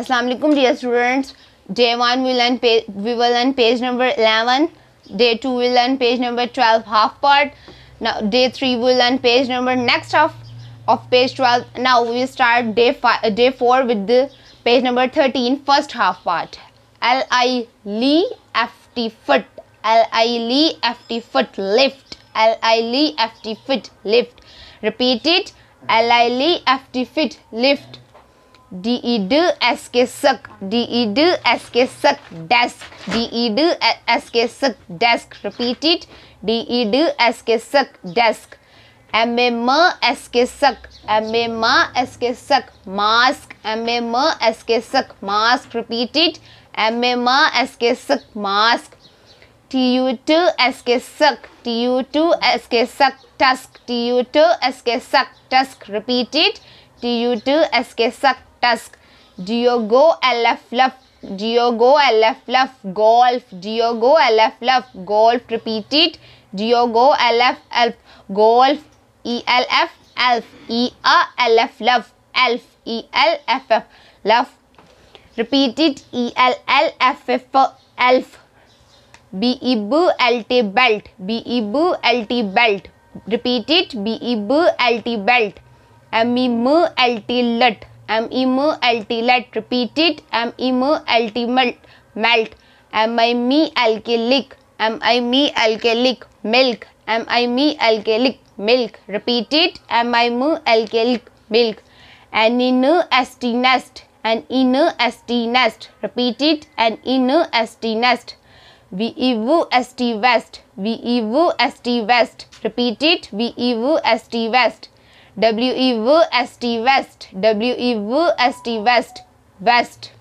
Assalamualaikum dear students. Day 1 will end page, we will page number 11. Day 2 will end page number 12 half part. Now day 3 will end page number next half of page 12. Now we start day, five, uh, day 4 with the page number 13 first half part. L I L F T foot. L I L F T foot lift. L I L F T foot lift. Repeat it. L I L F T foot lift D ड S K सक D ड S K सक desk D ड S K सक desk repeat D E ड S K सक desk M A म S K सक एम ए म एस के सक मास्क एम ए म एस के सक मास्क रिपीट एम ए म एस के सक mask T U to S K सक T U to S K सक tusk T U to S K सक tusk repeat T U to S K सक tusk. Diogo alafluff, Diogo alafluff, golf, Diogo alafluff, golf. Repeat it. Diogo alaf elf, golf, E L F elf, E A L F love, elf, E L F F love. Repeat it. E L L F F elf. B E B L T belt, B E B L T belt. Repeat it. B E B L T belt. M E M L T lut. M E M L T. Let repeat it. M E M L T. Melt. Melt. am i me alkalic Milk. me alkalic Milk. Repeat it. mu alkalic Milk. N E N S T. Nest. N E N S T. Nest. Repeat it. N E N S T. Nest. st West. st West. Repeat it. st West. W E V S T West W E V S T West West